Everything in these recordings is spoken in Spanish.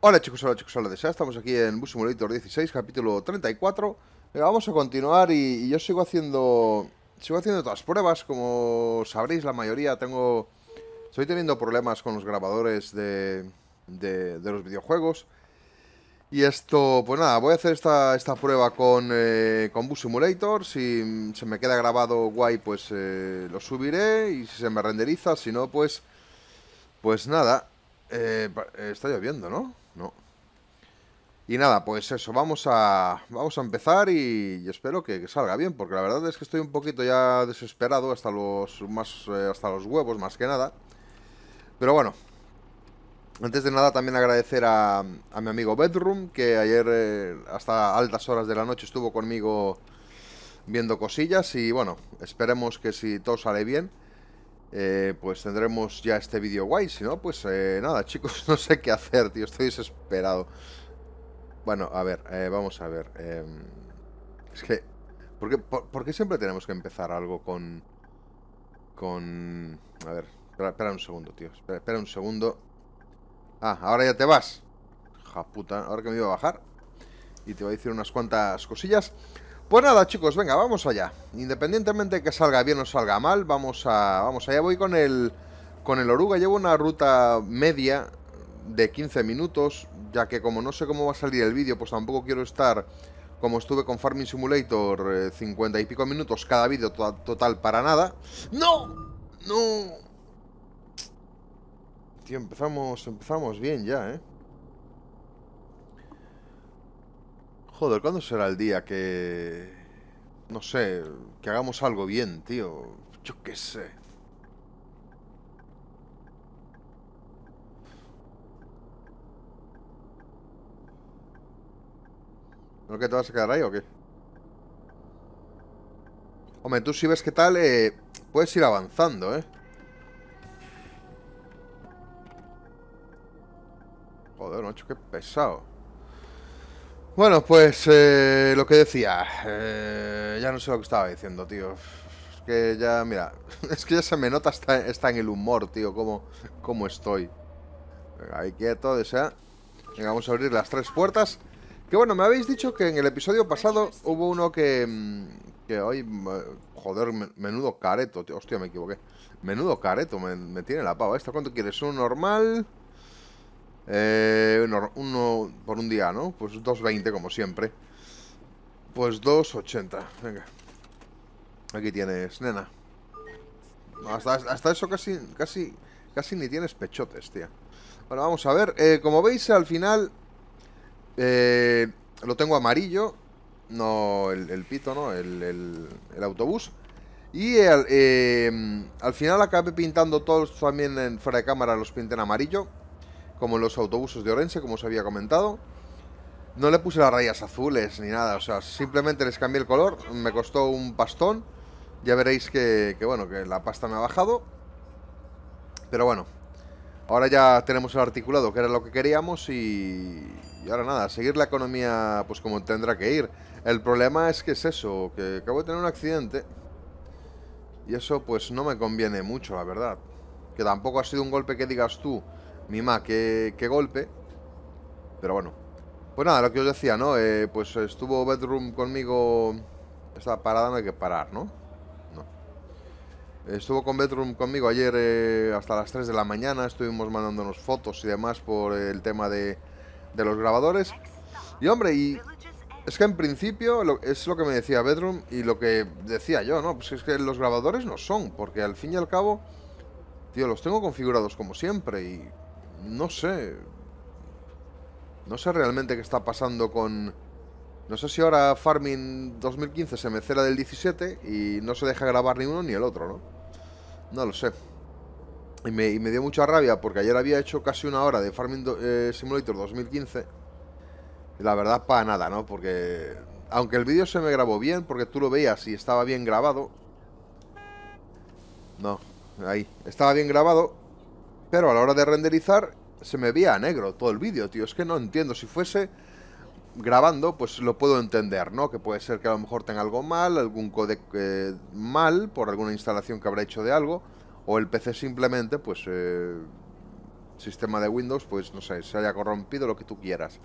Hola chicos, hola chicos, hola de estamos aquí en Bus Simulator 16, capítulo 34 Venga, eh, Vamos a continuar y, yo sigo haciendo sigo haciendo todas pruebas Como sabréis la mayoría tengo Estoy teniendo problemas con los grabadores de, de, de los videojuegos Y esto, pues nada, voy a hacer esta, esta prueba con, eh, con Bus Simulator Si se me queda grabado guay pues eh, lo subiré Y si se me renderiza, si no pues... Pues nada, está lloviendo, ¿no? No. Y nada, pues eso, vamos a, vamos a empezar y, espero que, salga bien, porque la verdad es que estoy un poquito ya desesperado hasta los, más, eh, hasta los huevos, más que nada. Pero bueno, antes de nada también agradecer a, mi amigo Bedroom, que ayer eh, hasta altas horas de la noche estuvo conmigo viendo cosillas y bueno, esperemos que si todo sale bien, eh, pues tendremos ya este vídeo guay. Si no, pues eh, nada, chicos, no sé qué hacer, tío. Estoy desesperado. Bueno, a ver, eh, vamos a ver. Em, es que... ¿por qué, siempre tenemos que empezar algo con... Con... A ver, espera, un segundo, tío. Espera, un segundo. Ah, ahora ya te vas. puta, ahora que me iba a bajar. Y te voy a decir unas cuantas cosillas. Pues nada, chicos, venga, vamos allá. Independientemente de que salga bien o salga mal, vamos a vamos allá. Voy con el con el oruga, llevo una ruta media de 15 minutos, ya que como no sé cómo va a salir el vídeo, pues tampoco quiero estar como estuve con Farming Simulator 50 eh, y pico minutos cada vídeo total para nada. ¡No! ¡No! Tío, empezamos, empezamos bien ya, ¿eh? Joder, ¿cuándo será el día que... No sé, que hagamos algo bien, tío? Yo qué sé. ¿No que te vas a quedar ahí o qué? Hombre, tú si ves qué tal, eh, puedes ir avanzando, ¿eh? Joder, macho, qué pesado. Bueno, pues eh, lo que decía, eh, ya no sé lo que estaba diciendo, tío. Es que ya, mira, es que ya se me nota está en el humor, tío, cómo, cómo estoy. Venga, ahí quieto, desea. Venga, vamos a abrir las tres puertas. Que bueno, me habéis dicho que en el episodio pasado hubo uno que... Mm, que hoy... Mm, joder, menudo careto, tío. Hostia, me equivoqué. Menudo careto, me, tiene la pava. esto, cuánto quieres? ¿Un normal? Eh, uno, por un día, ¿no? Pues 2.20 como siempre. Pues 2.80. Venga. Aquí tienes, nena. Hasta, eso casi, casi, casi ni tienes pechotes, tía. Bueno, vamos a ver. Eh, como veis, al final eh, lo tengo amarillo. No, el, el pito, ¿no? El, autobús. Y al final acabé pintando todos también en, fuera de cámara los pinté en amarillo como en los autobuses de Orense, como os había comentado. No le puse las rayas azules ni nada, o sea, simplemente les cambié el color, me costó un pastón. Ya veréis que, bueno, que la pasta me ha bajado. Pero bueno, ahora ya tenemos el articulado, que era lo que queríamos y, y ahora nada, seguir la economía pues como tendrá que ir. El problema es que es eso, que acabo de tener un accidente. Y eso pues no me conviene mucho, la verdad. Que tampoco ha sido un golpe que digas tú, Mima, qué, golpe. Pero bueno. Pues nada, lo que os decía, ¿no? Eh, pues estuvo Bedroom conmigo. Esta parada no hay que parar, ¿no? No. Estuvo con Bedroom conmigo ayer eh, hasta las 3 de la mañana. Estuvimos mandándonos fotos y demás por el tema de, de los grabadores. Y hombre, y es que en principio es lo que me decía Bedroom y lo que decía yo, ¿no? Pues es que los grabadores no son, porque al fin y al cabo, tío, los tengo configurados como siempre y no sé. No sé realmente qué está pasando con... No sé si ahora Farming 2015 se me cela del 17 y no se deja grabar ni uno ni el otro, ¿no? No lo sé. Y me, dio mucha rabia porque ayer había hecho casi una hora de Farming eh, Simulator 2015. Y la verdad, para nada, ¿no? Porque... Aunque el vídeo se me grabó bien, porque tú lo veías y estaba bien grabado. No, ahí. Estaba bien grabado, pero a la hora de renderizar se me veía negro todo el vídeo, tío. Es que no entiendo. Si fuese grabando, pues lo puedo entender, ¿no? Que puede ser que a lo mejor tenga algo mal, algún codec eh, mal por alguna instalación que habrá hecho de algo. O el PC simplemente, pues... Eh, sistema de Windows, pues no sé, se haya corrompido lo que tú quieras.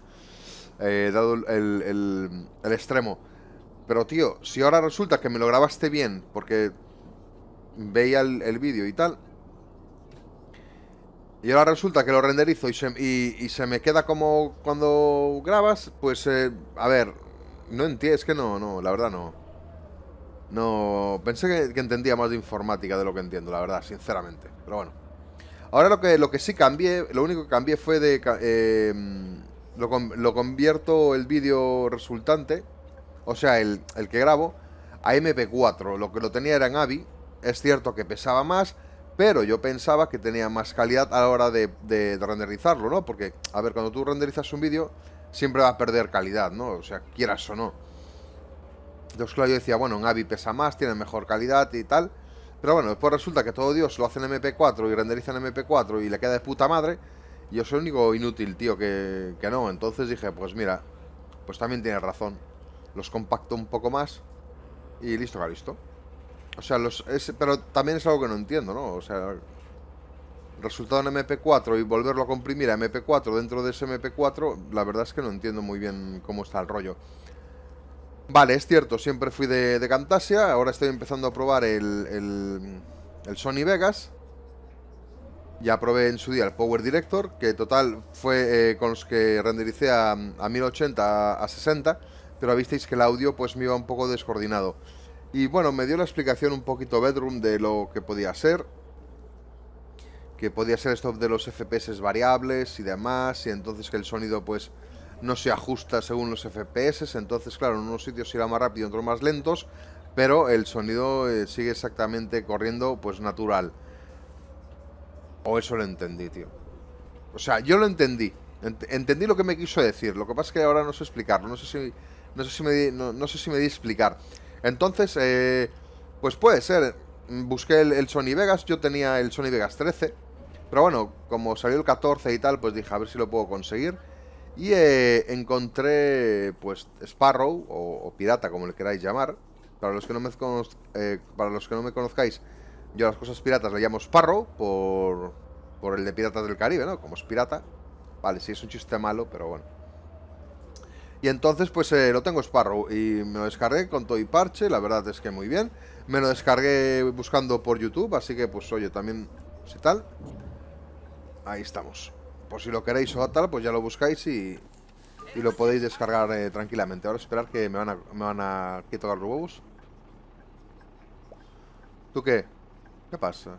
He eh, dado el, el, extremo. Pero tío, si ahora resulta que me lo grabaste bien porque veía el, el vídeo y tal, y ahora resulta que lo renderizo y se, y, se me queda como cuando grabas, pues eh, a ver, no entiendo, es que no, no, la verdad no. No, pensé que, entendía más de informática de lo que entiendo, la verdad, sinceramente. Pero bueno. Ahora lo que, lo que sí cambié, lo único que cambié fue de... Eh, lo, convierto el vídeo resultante, o sea, el, el que grabo, a MP4. Lo que lo tenía era en AVI, es cierto que pesaba más, pero yo pensaba que tenía más calidad a la hora de, renderizarlo, ¿no? Porque, a ver, cuando tú renderizas un vídeo, siempre va a perder calidad, ¿no? O sea, quieras o no. Entonces, claro, yo decía, bueno, en AVI pesa más, tiene mejor calidad y tal. Pero bueno, después resulta que todo Dios lo hace en MP4 y renderiza en MP4 y le queda de puta madre. yo soy el único inútil, tío, que, no. Entonces dije, pues mira, pues también tienes razón. Los compacto un poco más y listo, que listo. O sea, los, pero también es algo que no entiendo, ¿no? O sea, resultado en MP4 y volverlo a comprimir a MP4 dentro de ese MP4, la verdad es que no entiendo muy bien cómo está el rollo. Vale, es cierto, siempre fui de, de Camtasia, ahora estoy empezando a probar el, el, el Sony Vegas. Ya probé en su día el Power Director, que total fue eh, con los que rendericé a, 1080 a, a 60, pero visteis que el audio pues me iba un poco descoordinado. Y bueno, me dio la explicación un poquito Bedroom de lo que podía ser. Que podía ser esto de los FPS variables y demás. Y entonces que el sonido pues no se ajusta según los FPS. Entonces, claro, en unos sitios irá más rápido, en otros más lentos. Pero el sonido eh, sigue exactamente corriendo pues natural. O eso lo entendí, tío. O sea, yo lo entendí. entendí lo que me quiso decir. Lo que pasa es que ahora no sé explicarlo. No sé si, no sé si, me, no sé si me di explicar. Entonces, eh, pues puede ser. Busqué el, Sony Vegas, yo tenía el Sony Vegas 13. Pero bueno, como salió el 14 y tal, pues dije a ver si lo puedo conseguir. Y eh, encontré, pues, Sparrow o, Pirata, como le queráis llamar. Para los, que no me eh, para los que no me conozcáis, yo las cosas piratas le llamo Sparrow por, por el de Piratas del Caribe, ¿no? Como es pirata. Vale, sí, es un chiste malo, pero bueno. Y entonces pues eh, lo tengo Sparrow y me lo descargué con todo y parche, la verdad es que muy bien. Me lo descargué buscando por YouTube, así que pues oye, también si pues, tal. Ahí estamos. Por si lo queréis o tal, pues ya lo buscáis y, y lo podéis descargar eh, tranquilamente. Ahora esperar que me van a, me van a quitar los huevos. ¿Tú qué? ¿Qué pasa?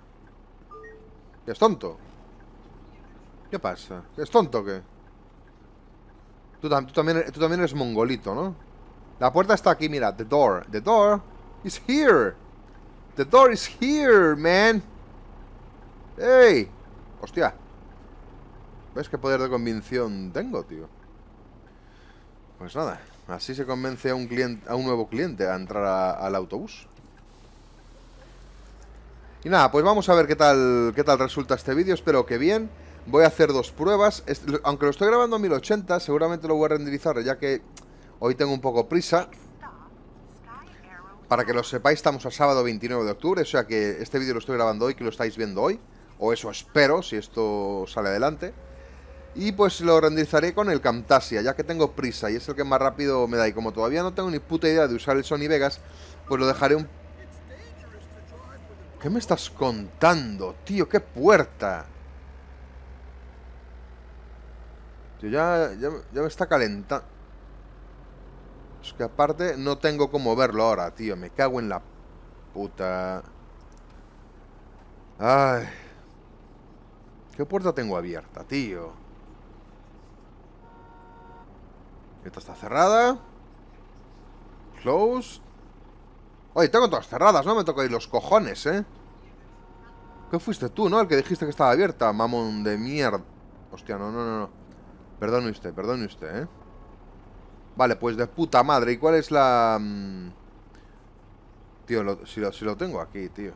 ¿Qué es tonto? ¿Qué pasa? ¿Qué es tonto o qué? Tú, también, e-, tú también eres mongolito, ¿no? La puerta está aquí, mira. The door. The door is here. The door is here, man. ¡Ey! Hostia. ¿Ves qué poder de convicción tengo, tío? Pues nada, así se convence a un, cliente, a un nuevo cliente a entrar al autobús. Y nada, pues vamos a ver qué tal, qué tal resulta este vídeo, espero que bien. Voy a hacer dos pruebas. Aunque lo estoy grabando a 1080, seguramente lo voy a renderizar ya que hoy tengo un poco prisa. Para que lo sepáis, estamos a sábado 29 de octubre, o sea que este vídeo lo estoy grabando hoy, que lo estáis viendo hoy. O eso espero, si esto sale adelante. Y pues lo renderizaré con el Camtasia, ya que tengo prisa y es el que más rápido me da. Y como todavía no tengo ni puta idea de usar el Sony Vegas, pues lo dejaré un... ¿Qué me estás contando, tío? ¡Qué puerta! ya, ya, me está calentando. Es que aparte no tengo cómo verlo ahora, tío. Me cago en la puta. Ay. ¿Qué puerta tengo abierta, tío? Esta está cerrada. Close Oye, tengo todas cerradas, ¿no? Me toca ir los cojones, ¿eh? ¿Qué fuiste tú, no? El que dijiste que estaba abierta, mamón de mierda. Hostia, no, no, no. Perdone usted, perdone usted, ¿eh? Vale, pues de puta madre. ¿Y cuál es la...? Mm? Tío, si, lo, si lo tengo aquí, tío.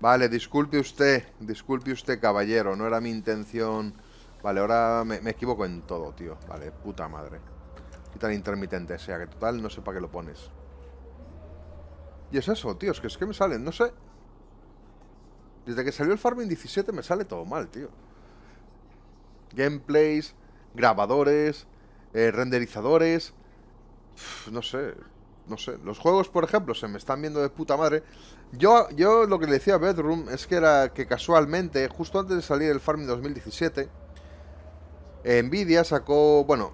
Vale, disculpe usted. Disculpe usted, caballero. No era mi intención... Vale, ahora me, equivoco en todo, tío. Vale, puta madre. Y tan intermitente sea, que total no sé para qué lo pones. Y es eso, tío. Es que, es que me salen, no sé. Desde que salió el Farming 17 me sale todo mal, tío. Gameplays, grabadores, eh, renderizadores. no sé, no sé. Los juegos, por ejemplo, se me están viendo de puta madre. Yo, yo lo que le decía a Bedroom es que era que casualmente, justo antes de salir el Farming 2017, Nvidia sacó, bueno,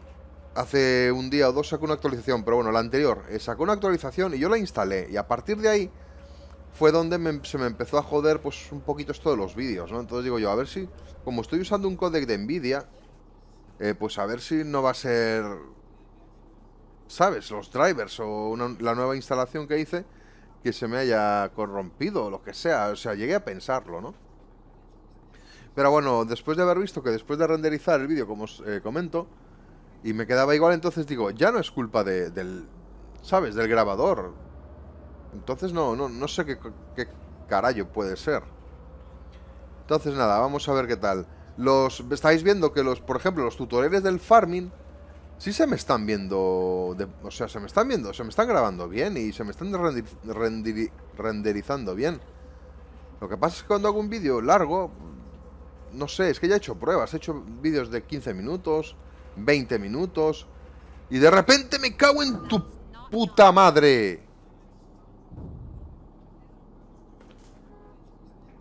hace un día o dos sacó una actualización, pero bueno, la anterior, eh, sacó una actualización y yo la instalé. Y a partir de ahí fue donde em, se me empezó a joder pues un poquito esto de los vídeos, ¿no? Entonces digo yo, a ver si, como estoy usando un codec de Nvidia, eh, pues a ver si no va a ser, ¿sabes? Los drivers o la nueva instalación que hice que se me haya corrompido o lo que sea. O sea, llegué a pensarlo, ¿no? Pero bueno, después de haber visto que después de renderizar el vídeo, como os eh, comento, y me quedaba igual, entonces digo, ya no es culpa de, del, ¿sabes? Del grabador entonces no, no, no sé qué, qué carajo puede ser. Entonces nada, vamos a ver qué tal. Los estáis viendo que los, por ejemplo, los tutoriales del farming sí se me están viendo, o sea, se me están viendo, se me están grabando bien y se me están renderizando bien. Lo que pasa es que cuando hago un vídeo largo, no sé, es que ya he hecho pruebas, he hecho vídeos de 15 minutos, 20 minutos y de repente me cago en tu puta madre.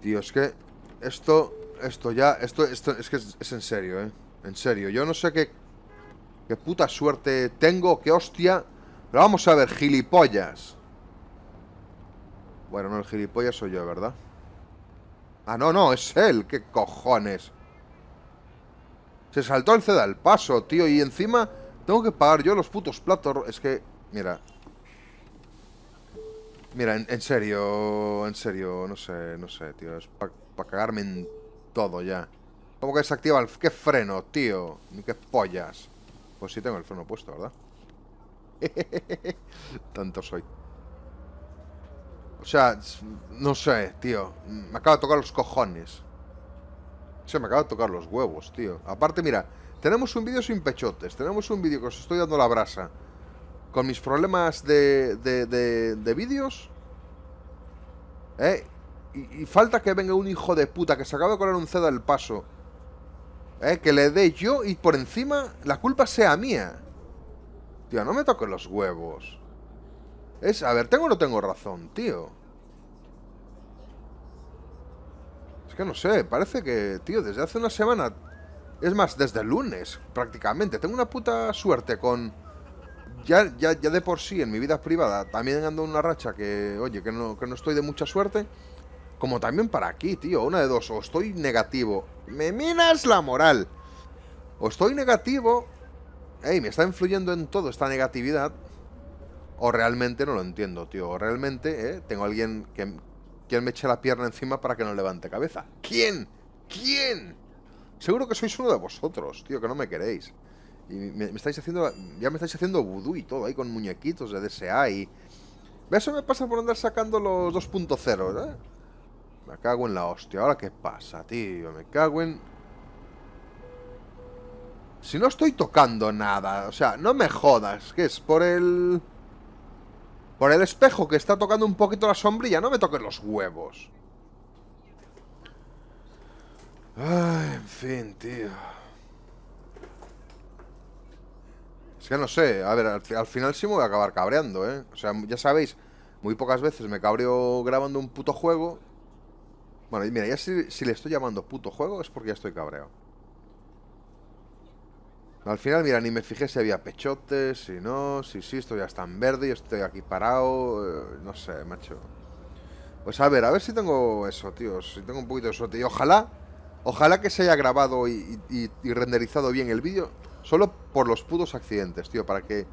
Tío, es que esto, esto ya, esto, esto es que es, en serio, ¿eh? En serio, yo no sé qué, qué puta suerte tengo, qué hostia. Pero vamos a ver, gilipollas. Bueno, no, el gilipollas soy yo, ¿verdad? Ah, no, no, es él, qué cojones. Se saltó el ceda al paso, tío, y encima tengo que pagar yo los putos platos. Es que, mira, Mira, en, serio, en serio, no sé, no sé, tío. Es para cagarme en todo ya. ¿Cómo que desactiva el... ¿Qué freno, tío? ¿Qué pollas? Pues sí tengo el freno puesto, ¿verdad? Tanto soy. O sea, no sé, tío. Me acaba de tocar los cojones. Se me acaba de tocar los huevos, tío. Aparte, mira, tenemos un vídeo sin pechotes. Tenemos un vídeo que os estoy dando la brasa con mis problemas de, de, de, vídeos. ¿Eh? Y, falta que venga un hijo de puta que se acaba con la unceda del paso. ¿Eh? Que le dé yo y por encima la culpa sea mía. Tío, no me toques los huevos. Es, a ver, ¿tengo o no tengo razón, tío? Es que no sé, parece que, tío, desde hace una semana... Es más, desde lunes, prácticamente. Tengo una puta suerte con ya, ya, ya de por sí en mi vida privada también ando en una racha que, oye, que no, que no estoy de mucha suerte. Como también para aquí, tío. Una de dos. O estoy negativo. Me minas la moral. O estoy negativo. Ey, me está influyendo en todo esta negatividad. O realmente no lo entiendo, tío. O realmente, eh, tengo alguien que, quien me eche la pierna encima para que no levante cabeza. ¿Quién? ¿Quién? Seguro que sois uno de vosotros, tío, que no me queréis. Y me, estáis haciendo. Ya me estáis haciendo vudú y todo, ahí con muñequitos de DSA y. Eso me pasa por andar sacando los 2.0, ¿eh? Me cago en la hostia. ¿Ahora qué pasa, tío? Me cago en. Si no estoy tocando nada, o sea, no me jodas, que es por el. Por el espejo que está tocando un poquito la sombrilla, no me toques los huevos. Ay, en fin, tío. Ya no sé, a ver, al, final sí me voy a acabar cabreando, ¿eh? O sea, ya sabéis, muy pocas veces me cabreo grabando un puto juego. Bueno, y mira, ya si, le estoy llamando puto juego es porque ya estoy cabreado. Al final, mira, ni me fijé si había pechotes, si no, si sí, esto ya está en verde y estoy aquí parado, eh, no sé, macho. Pues a ver, a ver si tengo eso, tío, si tengo un poquito de suerte. ojalá, ojalá que se haya grabado y, y renderizado bien el vídeo. Solo por los putos accidentes, tío, para que...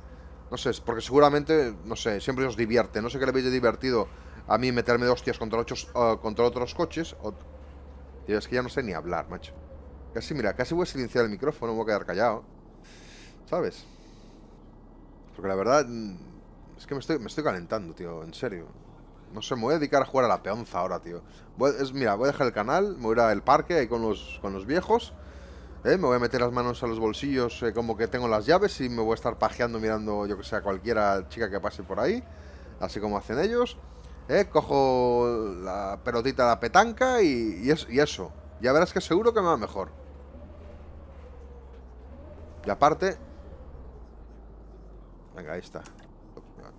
No sé, porque seguramente, no sé, siempre os divierte. No sé qué le habéis divertido a mí meterme de hostias contra, eh, contra otros coches. Tío, es que ya no sé ni hablar, macho. Casi, mira, casi voy a silenciar el micrófono, voy a quedar callado. ¿Sabes? Porque la verdad... Mm, es que me estoy, me estoy calentando, tío, en serio. No sé, me voy a dedicar a jugar a la peonza ahora, tío. es, mira, voy a dejar el canal, me voy a ir al parque ahí con los, con los viejos... ¿Eh? Me voy a meter las manos a los bolsillos eh, como que tengo las llaves y me voy a estar pajeando mirando, yo que sé, a cualquiera chica que pase por ahí, así como hacen ellos. ¿Eh? Cojo la pelotita de la petanca y, eso. Ya verás que seguro que me va mejor. Y aparte... Venga, ahí está.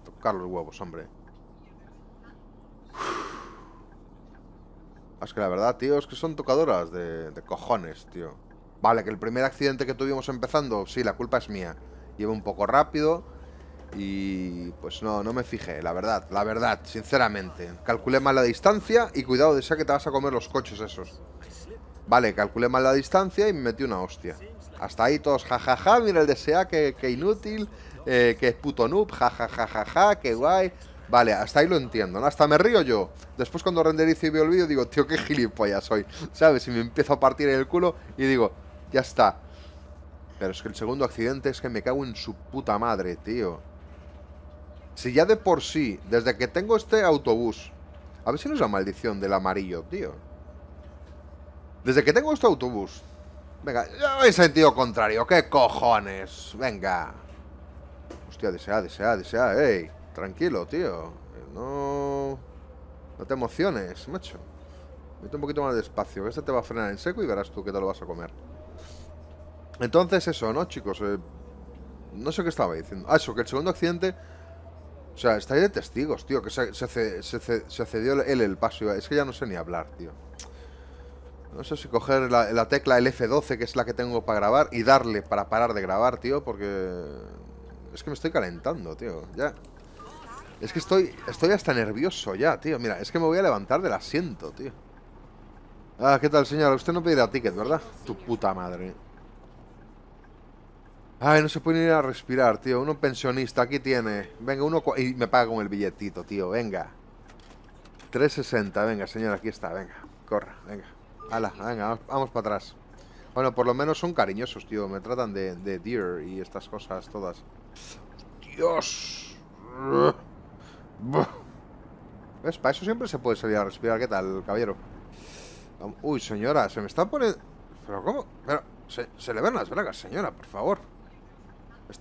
tocar los huevos, hombre. Es que la verdad, tío, es que son tocadoras de, de cojones, tío. Vale, que el primer accidente que tuvimos empezando, sí, la culpa es mía. Llevo un poco rápido y pues no, no me fijé, la verdad, la verdad, sinceramente. Calculé mal la distancia y cuidado de que te vas a comer los coches esos. Vale, calculé mal la distancia y me metí una hostia. Hasta ahí todos, jajaja, ja, ja, mira el desea que, inútil, eh, que es puto noob, jajajajaja, ja, ja, que guay. Vale, hasta ahí lo entiendo, ¿no? Hasta me río yo. Después cuando renderizo y veo el vídeo digo, tío, qué gilipollas soy, ¿sabes? Y me empiezo a partir el culo y digo, ya está. Pero es que el segundo accidente es que me cago en su puta madre, tío. Si ya de por sí, desde que tengo este autobús... A ver si no es la maldición del amarillo, tío. Desde que tengo este autobús... Venga, yo en sentido contrario. ¿Qué cojones? Venga. Hostia, desea, desea, desea. Ey, tranquilo, tío. No... No te emociones, macho. Vete un poquito más despacio, que este te va a frenar en seco y verás tú qué te lo vas a comer. Entonces eso, ¿no, chicos? Eh, no sé qué estaba diciendo. Ah, eso, que el segundo accidente... O sea, está ahí de testigos, tío, que se, se, se, cedió él el paso. Es que ya no sé ni hablar, tío. No sé si coger la, tecla el F12, que es la que tengo para grabar, y darle para parar de grabar, tío, porque... Es que me estoy calentando, tío, ya. Es que estoy, estoy hasta nervioso ya, tío. Mira, es que me voy a levantar del asiento, tío. Ah, ¿qué tal, señora? Usted no pedirá ticket, ¿verdad? Tu puta madre. Ay, no se puede ir a respirar, tío. Uno pensionista, aquí tiene. Venga, uno... Y me paga con el billetito, tío. Venga. 360, venga, señora aquí está. Venga, corra, venga. Ala, venga, vamos, para atrás. Bueno, por lo menos son cariñosos, tío. Me tratan de, de deer y estas cosas todas. ¡Dios! ¿Ves? Para eso siempre se puede salir a respirar. ¿Qué tal, caballero? Uy, señora, se me está poniendo... ¿Pero cómo? Pero... Se, se le ven las bragas, señora, por favor.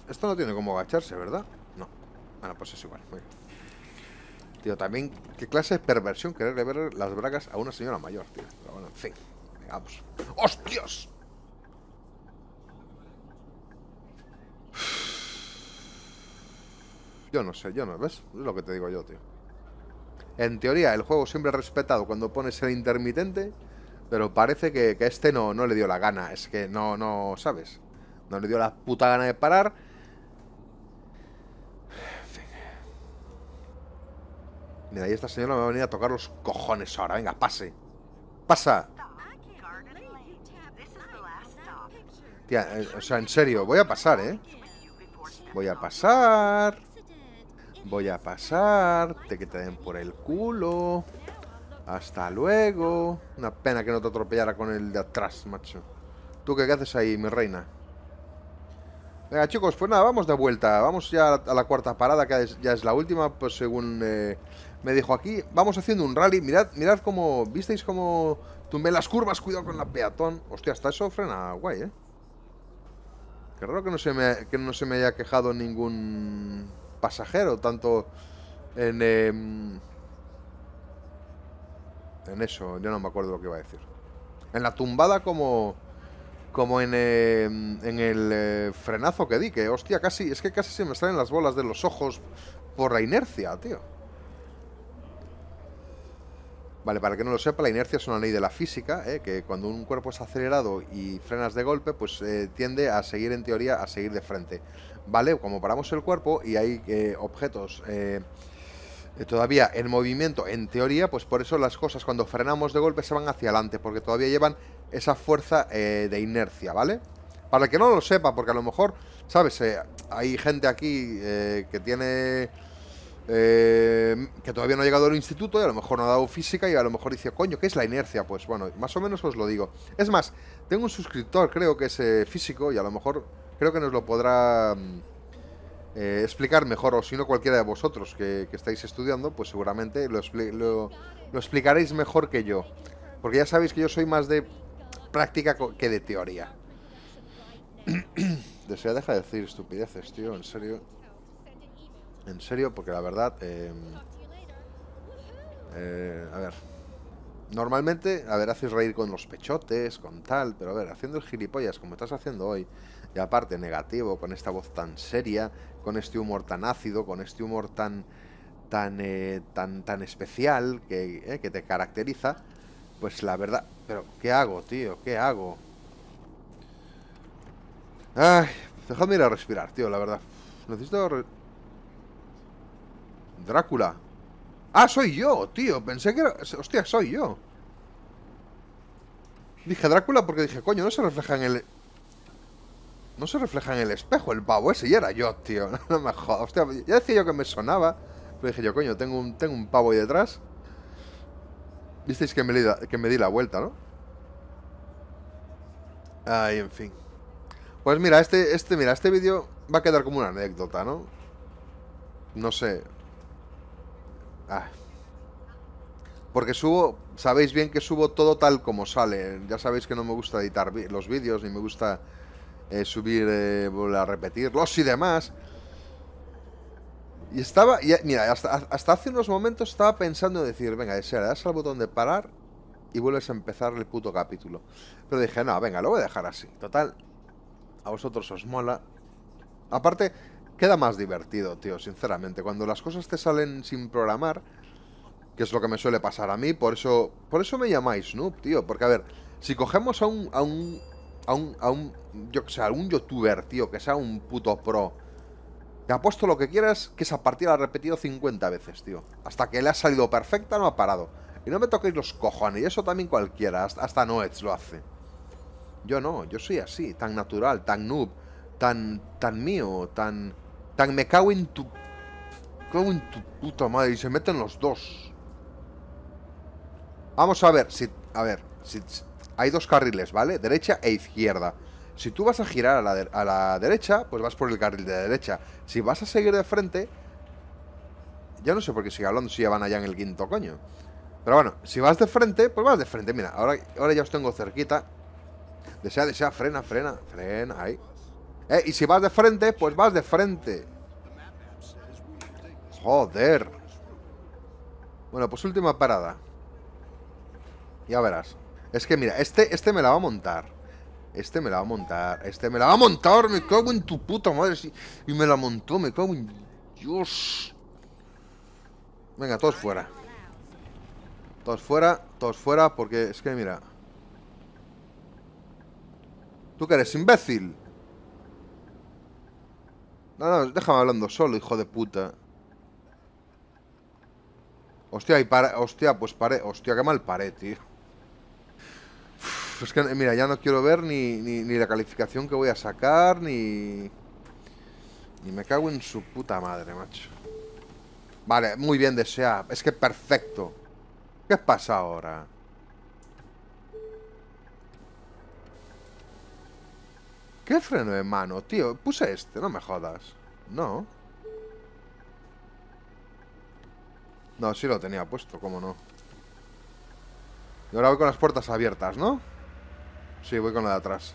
Esto no tiene como agacharse, ¿verdad? No. Bueno, pues es igual. Tío, también, qué clase de perversión quererle ver las bragas a una señora mayor, tío. Pero bueno, en fin. Vamos. ¡Hostias! Yo no sé, yo no, ¿ves? Es lo que te digo yo, tío. En teoría, el juego siempre ha respetado cuando pones el intermitente, pero parece que, que este no, no le dio la gana. Es que no, no, ¿sabes? No le dio la puta gana de parar. Mira, ahí esta señora me va a venir a tocar los cojones ahora. Venga, pase. Pasa. Tía, eh, o sea, en serio, voy a pasar, ¿eh? Voy a pasar. Voy a pasar. Te que te den por el culo. Hasta luego. Una pena que no te atropellara con el de atrás, macho. ¿Tú qué haces ahí, mi reina? Venga, chicos, pues nada, vamos de vuelta. Vamos ya a la cuarta parada, que ya es la última, pues según eh, me dijo aquí. Vamos haciendo un rally. Mirad, mirad cómo... ¿Visteis cómo tumbé las curvas? Cuidado con la peatón. Hostia, hasta eso frena guay, ¿eh? Qué raro que no se me, que no se me haya quejado ningún pasajero, tanto en... Em, en eso, yo no me acuerdo lo que iba a decir. En la tumbada como como en, em, el eh, frenazo que di, que hostia, casi, es que casi se me salen las bolas de los ojos por la inercia, tío. Vale, para que no lo sepa, la inercia es una ley de la física, eh, que cuando un cuerpo es acelerado y frenas de golpe, pues eh, tiende a seguir en teoría, a seguir de frente. Vale, como paramos el cuerpo y hay objetos eh, todavía en movimiento, en teoría, pues por eso las cosas cuando frenamos de golpe se van hacia adelante, porque todavía llevan esa fuerza eh, de inercia, ¿vale? Para que no lo sepa, porque a lo mejor, ¿sabes? Eh, hay gente aquí que tiene... que todavía no ha llegado al instituto y a lo mejor no ha dado física y a lo mejor dice, coño, ¿qué es la inercia? Pues bueno, más o menos os lo digo. Es más, tengo un suscriptor, creo que es físico y a lo mejor creo que nos lo podrá mm, eh, explicar mejor, o si no cualquiera de vosotros que, estáis estudiando, pues seguramente lo, explicaréis mejor que yo. Porque ya sabéis que yo soy más de práctica que de teoría. Desea deja de decir estupideces, tío, en serio. En serio, porque la verdad... Em, eh, a ver. Normalmente, a ver, haces reír con los pechotes, con tal, pero a ver, haciendo el gilipollas como estás haciendo hoy, y aparte negativo, con esta voz tan seria, con este humor tan ácido, con este humor tan tan eh, tan tan especial que, eh, que te caracteriza, pues la verdad, pero ¿qué hago, tío? ¿Qué hago? Ay, dejadme ir a respirar, tío, la verdad. Necesito Drácula. Ah, soy yo, tío. Pensé que era... Hostia, soy yo. Dije Drácula porque dije, coño, no se refleja en el no se refleja en el espejo el pavo ese. Y era yo, tío. No me jodas. Hostia, ya decía yo que me sonaba. Pero dije yo, coño, tengo un, tengo un pavo ahí detrás. Visteis que me, que me di la vuelta, ¿no? Ay, en fin. Pues mira, este, este, mira, este vídeo va a quedar como una anécdota, ¿no? No sé. Ah. Porque subo, sabéis bien que subo todo tal como sale. Ya sabéis que no me gusta editar los vídeos, ni me gusta eh, subir, eh, volver a repetirlos y demás. Y estaba, mira, hasta, hace unos momentos estaba pensando en decir, venga, Desea, le das al botón de parar y vuelves a empezar el puto capítulo. Pero dije, no, venga, lo voy a dejar así. Total, a vosotros os mola. Aparte, queda más divertido, tío, sinceramente. Cuando las cosas te salen sin programar, que es lo que me suele pasar a mí, por eso, por eso me llamáis Noob, tío. Porque, a ver, si cogemos a un a un, yo, youtuber, tío, que sea un puto pro. Te apuesto lo que quieras, que esa partida la ha repetido 50 veces, tío. Hasta que le ha salido perfecta, no ha parado. Y no me toquéis los cojones, y eso también cualquiera, hasta, hasta lo hace. Yo no, yo soy así, tan natural, tan noob, tan tan mío, tan... Tan me cago en tu... Cago en tu puta madre, y se meten los dos. Vamos a ver, si... A ver, si hay dos carriles, ¿vale? Derecha e izquierda. Si tú vas a girar a la, derecha, pues vas por el carril de derecha. Si vas a seguir de frente... Ya no sé por qué sigue hablando si ya van allá en el quinto coño. Pero bueno, si vas de frente, pues vas de frente. Mira, ahora, ahora ya os tengo cerquita. Desea, desea, frena, frena, frena, ahí. Eh, y si vas de frente, pues vas de frente. Joder. Bueno, pues última parada. Ya verás. Es que mira, este, este me la va a montar. Este me la va a montar. Este me la va a montar. Me cago en tu puta madre. Y me la montó. Me cago en... Dios. Venga, todos fuera. Todos fuera. Todos fuera. Porque es que mira. ¿Tú que eres imbécil? No, no, déjame hablando solo, hijo de puta. Hostia, y para... Hostia, pues pare... Hostia, qué mal paré, tío que mira, ya no quiero ver ni, ni, la calificación que voy a sacar, ni... Ni me cago en su puta madre, macho. Vale, muy bien, desea. Es que perfecto. ¿Qué pasa ahora? ¿Qué freno de mano, tío? Puse este, no me jodas. No. No, sí lo tenía puesto, cómo no. Y ahora voy con las puertas abiertas, ¿no? Sí, voy con la de atrás.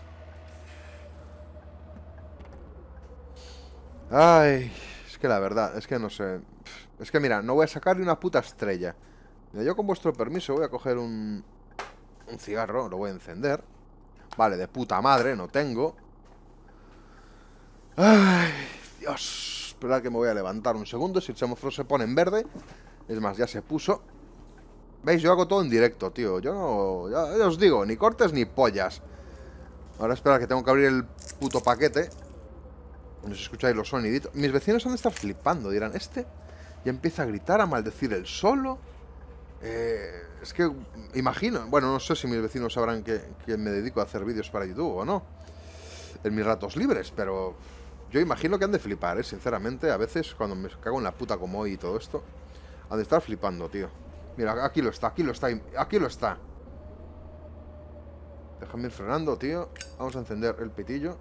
Ay, es que la verdad, es que no sé. Es que mira, no voy a sacar ni una puta estrella. yo con vuestro permiso voy a coger un, un cigarro, lo voy a encender. Vale, de puta madre, no tengo. Ay, Dios. Espera que me voy a levantar un segundo. Si el semáforo se pone en verde. Es más, ya se puso. ¿Veis? Yo hago todo en directo, tío. Yo no... Ya, os digo, ni cortes ni pollas. Ahora espera que tengo que abrir el puto paquete. No si escucháis los soniditos. Mis vecinos han de estar flipando. Dirán, este ya empieza a gritar, a maldecir el solo. Eh, es que imagino... Bueno, no sé si mis vecinos sabrán que, que me dedico a hacer vídeos para YouTube o no. En mis ratos libres, pero... Yo imagino que han de flipar, ¿eh? Sinceramente, a veces cuando me cago en la puta como hoy y todo esto... Han de estar flipando, tío. Mira, aquí lo está, aquí lo está, aquí lo está. Déjame ir frenando, tío. Vamos a encender el pitillo.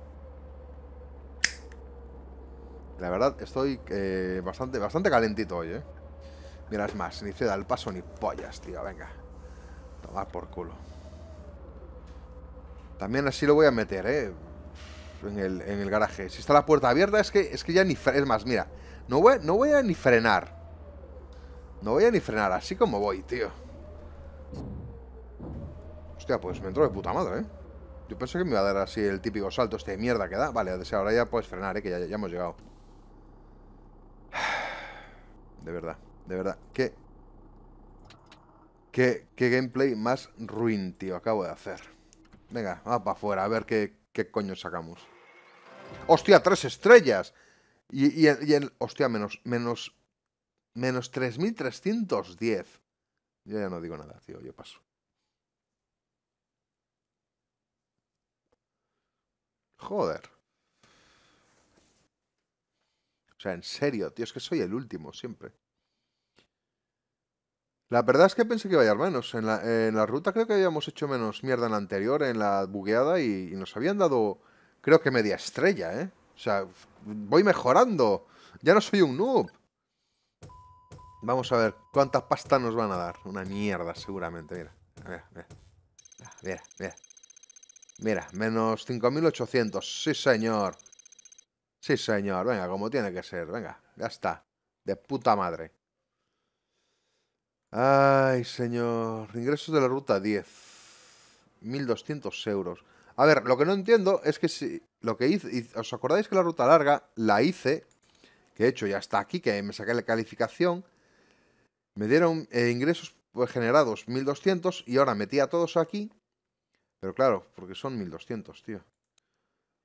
La verdad, estoy eh, bastante, bastante calentito hoy, ¿eh? Mira, es más, ni se da el paso ni pollas, tío, venga. Tomar por culo. También así lo voy a meter, ¿eh? En el, garaje. Si está la puerta abierta, es que, es que ya ni... Es más, mira, no voy, no voy a ni frenar. No voy a ni frenar, así como voy, tío Hostia, pues me entró de puta madre, ¿eh? Yo pensé que me iba a dar así el típico salto este de mierda que da Vale, ahora ya puedes frenar, ¿eh? Que ya, hemos llegado De verdad, de verdad Qué... Qué, qué gameplay más ruin, tío Acabo de hacer Venga, vamos para afuera, a ver qué, qué coño sacamos ¡Hostia, tres estrellas! Y, y el... Hostia, menos... menos Menos 3310. Yo ya no digo nada, tío, yo paso. Joder. O sea, en serio, tío, es que soy el último siempre. La verdad es que pensé que iba a ir menos. En la, ruta creo que habíamos hecho menos mierda en la anterior, en la bugueada, y nos habían dado, creo que media estrella, ¿eh? O sea, voy mejorando. Ya no soy un noob. Vamos a ver cuánta pasta nos van a dar. Una mierda, seguramente. Mira, mira, mira. Mira, mira. menos 5.800. Sí, señor. Sí, señor. Venga, como tiene que ser. Venga, ya está. De puta madre. Ay, señor. Ingresos de la ruta 10. 1.200 euros. A ver, lo que no entiendo es que si... Lo que hice... ¿Os acordáis que la ruta larga la hice? Que he hecho ya está aquí, que me saqué la calificación. Me dieron eh, ingresos pues, generados 1200 y ahora metí a todos aquí. Pero claro, porque son 1200, tío.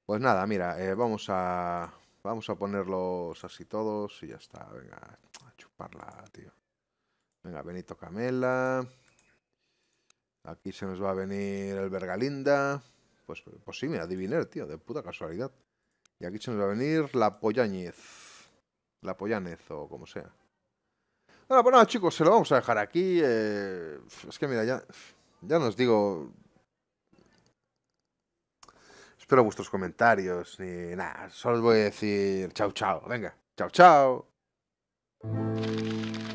Pues nada, mira, eh, vamos a... Vamos a ponerlos así todos y ya está. Venga, a chuparla, tío. Venga, Benito Camela. Aquí se nos va a venir el Bergalinda. Pues, pues sí, mira, adiviner, tío, de puta casualidad. Y aquí se nos va a venir la Pollañez. La pollañez o como sea. Ah, bueno, pues nada, chicos, se lo vamos a dejar aquí. Eh, es que mira, ya, ya nos digo. Espero vuestros comentarios y nada, solo os voy a decir chao, chao. Venga, chao, chao.